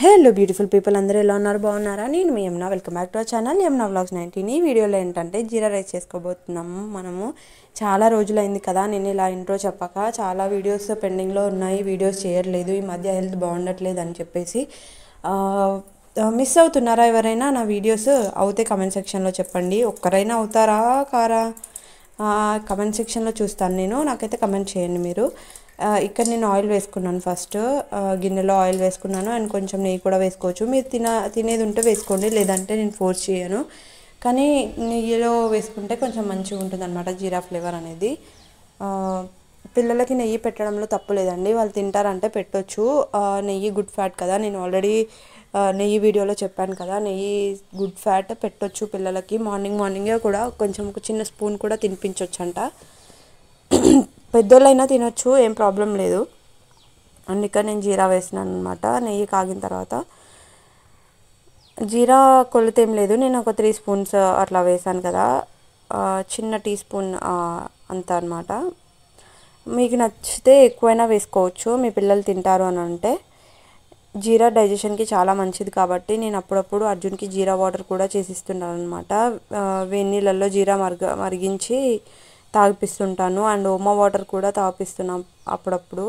hello beautiful people అందరూ ఎలా ఉన్నారు బాగున్నారా నేను మీ ఏమన్నా welcome back to our channel ఏమన్నా వ్లాగ్స్ నైన్టీన్ ఈ వీడియోలో ఏంటంటే జీరా రైస్ చేసుకోబోతున్నాం మనము చాలా రోజులైంది కదా నేను ఇలా ఇంట్రో చెప్పక చాలా వీడియోస్ పెండింగ్లో ఉన్నాయి వీడియోస్ చేయట్లేదు ఈ మధ్య హెల్త్ బాగుండట్లేదు అని చెప్పేసి మిస్ అవుతున్నారా ఎవరైనా నా వీడియోస్ అవుతే కమెంట్ సెక్షన్లో చెప్పండి ఒక్కరైనా అవుతారా కారా కమెంట్ సెక్షన్లో చూస్తాను నేను నాకైతే కమెంట్ చేయండి మీరు ఇక్కడ నేను ఆయిల్ వేసుకున్నాను ఫస్ట్ గిన్నెలో ఆయిల్ వేసుకున్నాను అండ్ కొంచెం నెయ్యి కూడా వేసుకోవచ్చు మీరు తిన తినేది ఉంటే వేసుకోండి లేదంటే నేను ఫోర్స్ చేయను కానీ నెయ్యిలో వేసుకుంటే కొంచెం మంచిగా ఉంటుంది జీరా ఫ్లేవర్ అనేది పిల్లలకి నెయ్యి పెట్టడంలో తప్పు లేదండి వాళ్ళు తింటారంటే పెట్టొచ్చు నెయ్యి గుడ్ ఫ్యాట్ కదా నేను ఆల్రెడీ నెయ్యి వీడియోలో చెప్పాను కదా నెయ్యి గుడ్ ఫ్యాట్ పెట్టొచ్చు పిల్లలకి మార్నింగ్ మార్నింగే కూడా కొంచెం ఒక చిన్న స్పూన్ కూడా తినిపించవచ్చు అంట పెద్దోళ్ళైనా తినొచ్చు ఏం ప్రాబ్లం లేదు అందుకే నేను జీరా వేసినాను అనమాట నెయ్యి కాగిన తర్వాత జీరా కొలతేం లేదు నేను ఒక త్రీ స్పూన్స్ అట్లా వేసాను కదా చిన్న టీ స్పూన్ అంత అనమాట మీకు నచ్చితే ఎక్కువైనా వేసుకోవచ్చు మీ పిల్లలు తింటారు అని అంటే జీరా డైజెషన్కి చాలా మంచిది కాబట్టి నేను అప్పుడప్పుడు అర్జున్కి జీరా వాటర్ కూడా చేసిస్తుంటాను అనమాట వేన్నీళ్ళల్లో జీరా మరగ మరిగించి తాగిపిస్తుంటాను అండ్ ఓమా వాటర్ కూడా తాగిపిస్తున్నాం అప్పుడప్పుడు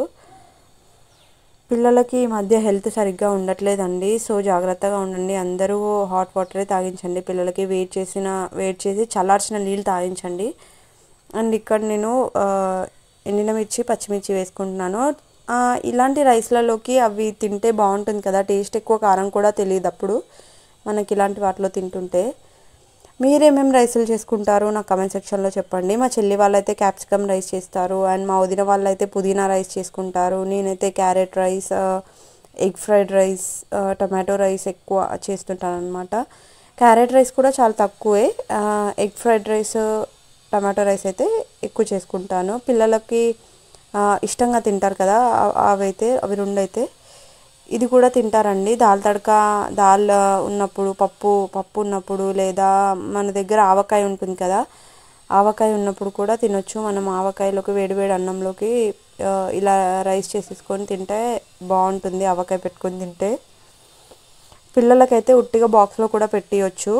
పిల్లలకి ఈ మధ్య హెల్త్ సరిగ్గా ఉండట్లేదండి సో జాగ్రత్తగా ఉండండి అందరూ హాట్ వాటరే తాగించండి పిల్లలకి వెయిట్ చేసిన వెయిట్ చేసి చల్లార్చిన నీళ్ళు తాగించండి అండ్ ఇక్కడ నేను ఎండిన మిర్చి పచ్చిమిర్చి వేసుకుంటున్నాను ఇలాంటి రైస్లలోకి అవి తింటే బాగుంటుంది కదా టేస్ట్ ఎక్కువ కారం కూడా తెలియదు అప్పుడు మనకి ఇలాంటి వాటిలో తింటుంటే మీరేమేమి రైసులు చేసుకుంటారు నాకు కమెంట్ సెక్షన్లో చెప్పండి మా చెల్లి వాళ్ళైతే క్యాప్సికమ్ రైస్ చేస్తారు అండ్ మా వదిన వాళ్ళైతే పుదీనా రైస్ చేసుకుంటారు నేనైతే carrot rice egg fried rice tomato rice ఎక్కువ చేస్తుంటాను అనమాట క్యారెట్ రైస్ కూడా చాలా తక్కువే egg fried rice tomato rice అయితే ఎక్కువ చేసుకుంటాను పిల్లలకి ఇష్టంగా తింటారు కదా అవైతే అవి రెండు అయితే ఇది కూడా తింటారండి దాల్ తడక దాల్ ఉన్నప్పుడు పప్పు పప్పు ఉన్నప్పుడు లేదా మన దగ్గర ఆవకాయ ఉంటుంది కదా ఆవకాయ ఉన్నప్పుడు కూడా తినొచ్చు మనం ఆవకాయలోకి వేడివేడి అన్నంలోకి ఇలా రైస్ చేసేసుకొని తింటే బాగుంటుంది ఆవకాయ పెట్టుకొని తింటే పిల్లలకైతే ఉట్టిగా బాక్స్లో కూడా పెట్టియచ్చు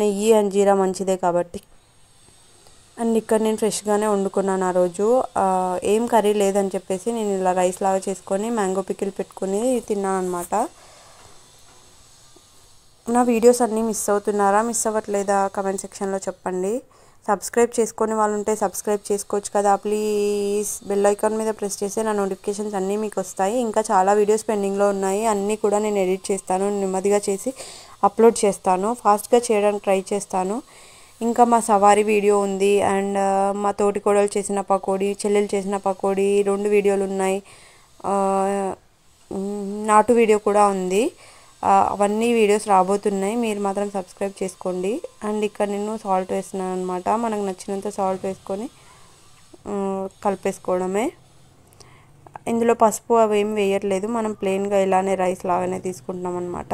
నెయ్యి అండ్ జీరా మంచిదే కాబట్టి అండ్ ఇక్కడ నేను ఫ్రెష్గానే వండుకున్నాను ఆ రోజు ఏం కర్రీ లేదని చెప్పేసి నేను ఇలా రైస్ లాగా చేసుకొని మ్యాంగో పికిల్ పెట్టుకుని తిన్నాను అనమాట నా వీడియోస్ అన్నీ మిస్ అవుతున్నారా మిస్ అవ్వట్లేదా కమెంట్ సెక్షన్లో చెప్పండి సబ్స్క్రైబ్ చేసుకునే వాళ్ళు ఉంటే సబ్స్క్రైబ్ చేసుకోవచ్చు కదా ప్లీజ్ బెల్ ఐకాన్ మీద ప్రెస్ చేస్తే నా నోటిఫికేషన్స్ అన్నీ మీకు వస్తాయి ఇంకా చాలా వీడియోస్ పెండింగ్లో ఉన్నాయి అన్నీ కూడా నేను ఎడిట్ చేస్తాను నెమ్మదిగా చేసి అప్లోడ్ చేస్తాను ఫాస్ట్గా చేయడానికి ట్రై చేస్తాను ఇంకా మా సవారీ వీడియో ఉంది అండ్ మా తోటి కోడలు చేసిన పకోడీ చెల్లెలు చేసిన పకోడీ రెండు వీడియోలు ఉన్నాయి నాటు వీడియో కూడా ఉంది అవన్నీ వీడియోస్ రాబోతున్నాయి మీరు మాత్రం సబ్స్క్రైబ్ చేసుకోండి అండ్ ఇక్కడ నేను సాల్ట్ వేస్తున్నాను అనమాట మనకు నచ్చినంత సాల్ట్ వేసుకొని కలిపేసుకోవడమే ఇందులో పసుపు అవి ఏం వేయట్లేదు మనం ప్లెయిన్గా ఇలానే రైస్ లాగానే తీసుకుంటున్నాం అనమాట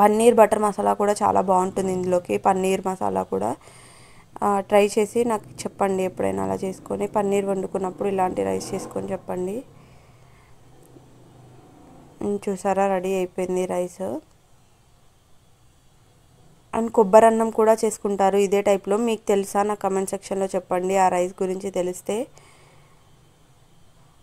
పన్నీర్ బటర్ మసాలా కూడా చాలా బాగుంటుంది ఇందులోకి పన్నీర్ మసాలా కూడా ట్రై చేసి నాకు చెప్పండి ఎప్పుడైనా అలా చేసుకొని పన్నీర్ వండుకున్నప్పుడు ఇలాంటి రైస్ చేసుకొని చెప్పండి చూసారా రెడీ అయిపోయింది రైస్ అండ్ కొబ్బరి అన్నం కూడా చేసుకుంటారు ఇదే టైప్లో మీకు తెలుసా నా కమెంట్ సెక్షన్లో చెప్పండి ఆ రైస్ గురించి తెలిస్తే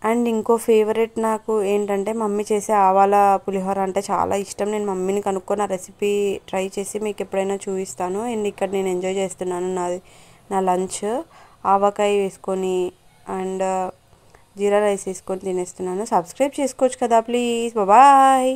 అండ్ ఇంకో ఫేవరెట్ నాకు ఏంటంటే మమ్మీ చేసే ఆవాల పులిహోర అంటే చాలా ఇష్టం నేను మమ్మీని కనుక్కొని ఆ రెసిపీ ట్రై చేసి మీకు ఎప్పుడైనా చూపిస్తాను అండ్ ఇక్కడ నేను ఎంజాయ్ చేస్తున్నాను నాది నా లంచ్ ఆవకాయ వేసుకొని అండ్ జీరా రైస్ వేసుకొని తినేస్తున్నాను సబ్స్క్రైబ్ చేసుకోవచ్చు కదా ప్లీజ్ బాయ్